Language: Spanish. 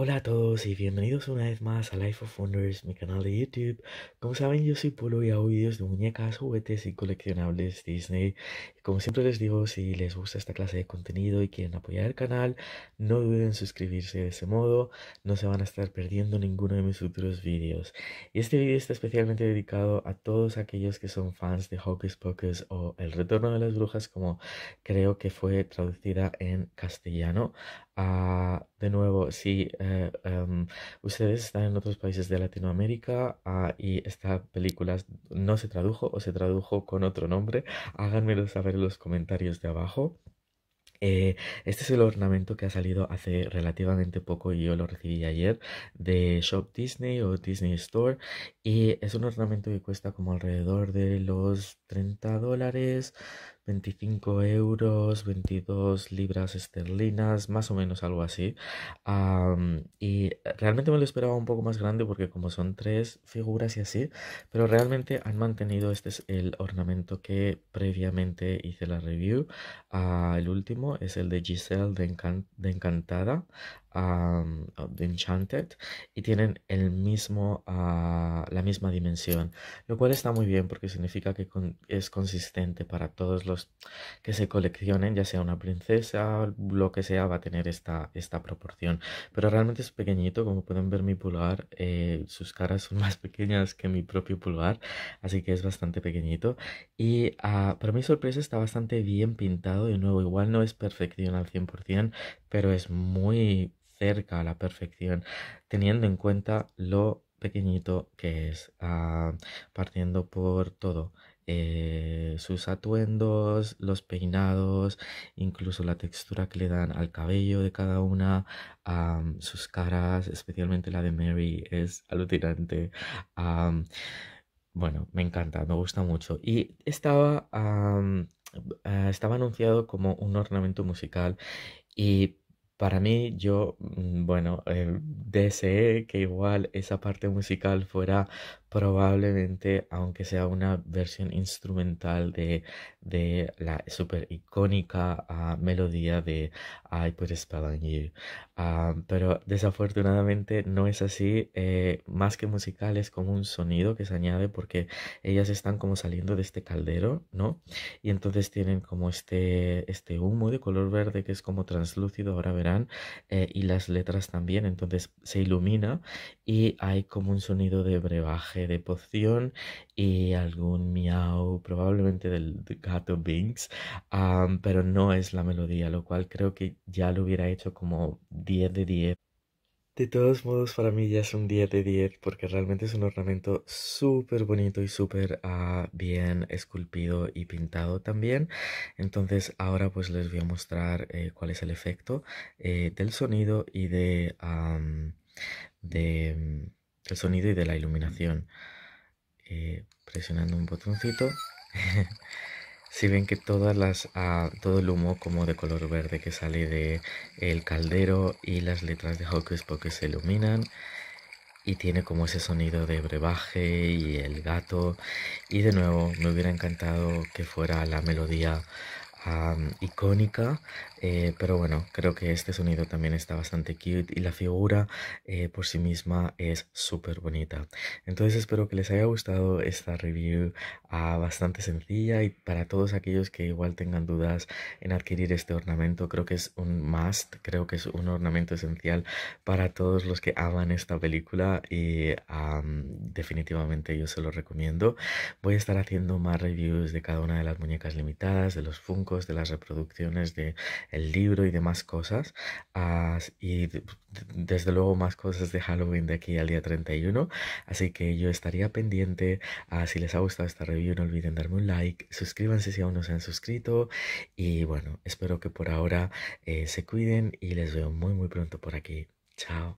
Hola a todos y bienvenidos una vez más a Life of Wonders, mi canal de YouTube. Como saben, yo soy Polo y hago vídeos de muñecas, juguetes y coleccionables Disney. Y como siempre les digo, si les gusta esta clase de contenido y quieren apoyar el canal, no duden en suscribirse de ese modo, no se van a estar perdiendo ninguno de mis futuros vídeos. Y este vídeo está especialmente dedicado a todos aquellos que son fans de Hocus Pocus o El Retorno de las Brujas, como creo que fue traducida en castellano. Ah, de nuevo, si eh, em, ustedes están en otros países de Latinoamérica ah, y esta película no se tradujo o se tradujo con otro nombre, háganmelo saber en los comentarios de abajo. Eh, este es el ornamento que ha salido hace relativamente poco y yo lo recibí ayer de Shop Disney o Disney Store y es un ornamento que cuesta como alrededor de los 30 dólares, 25 euros, 22 libras esterlinas, más o menos algo así. y realmente me lo esperaba un poco más grande porque como son tres figuras y así, pero realmente han mantenido, este es el ornamento que previamente hice la review, al ah, último es el de Giselle de Encantada de Enchanted y tienen el mismo, ah, la misma dimensión, lo cual está muy bien porque significa que es consistente para todos los que se coleccionen, ya sea una princesa, lo que sea, va a tener esta, esta proporción. Pero realmente es pequeñito, como pueden ver mi pulgar, eh, sus caras son más pequeñas que mi propio pulgar, así que es bastante pequeñito. Y ah, para mi sorpresa está bastante bien pintado, de nuevo, igual no es perfección al 100%, pero es muy cerca a la perfección, teniendo en cuenta lo pequeñito que es, ah, partiendo por todo. Eh, sus atuendos, los peinados, incluso la textura que le dan al cabello de cada una, sus caras, especialmente la de Mary, es alucinante. bueno, me encanta, me gusta mucho. Y estaba, eh, estaba anunciado como un ornamento musical y para mí, yo, mm, bueno, eh, deseé que igual esa parte musical fuera probablemente, aunque sea una versión instrumental de, la super icónica ah, melodía de I Put a Spell on You. pero desafortunadamente no es así. Eh, más que musical es como un sonido que se añade porque ellas están como saliendo de este caldero, ¿no? Y entonces tienen como este, este humo de color verde que es como translúcido, ahora verán, eh, y las letras también. Entonces se ilumina y hay como un sonido de brebaje de poción y algún miau probablemente del gato Binks, pero no es la melodía, lo cual creo que ya lo hubiera hecho como 10 de 10. De todos modos, para mí ya es un 10 de 10 porque realmente es un ornamento súper bonito y súper ah, bien esculpido y pintado también. Entonces ahora pues les voy a mostrar eh, cuál es el efecto eh, del sonido y de, de... El sonido y de la iluminación. Eh, presionando un botoncito. Si ven que todas las, ah, todo el humo como de color verde que sale de caldero y las letras de Hocus Pocus se iluminan y tiene como ese sonido de brebaje y el gato y de nuevo me hubiera encantado que fuera la melodía icónica, eh, pero bueno, creo que este sonido también está bastante cute y la figura eh, por sí misma es súper bonita. Entonces espero que les haya gustado esta review ah, bastante sencilla y para todos aquellos que igual tengan dudas en adquirir este ornamento, creo que es un must, creo que es un ornamento esencial para todos los que aman esta película y definitivamente yo se lo recomiendo. Voy a estar haciendo más reviews de cada una de las muñecas limitadas, de los Funk de las reproducciones del el libro y demás cosas. y desde luego más cosas de Halloween de aquí al día 31. Así que yo estaría pendiente. Ah, si les ha gustado esta review, no olviden darme un like. Suscríbanse si aún no se han suscrito. Y bueno, espero que por ahora eh, se cuiden y les veo muy muy pronto por aquí. Chao.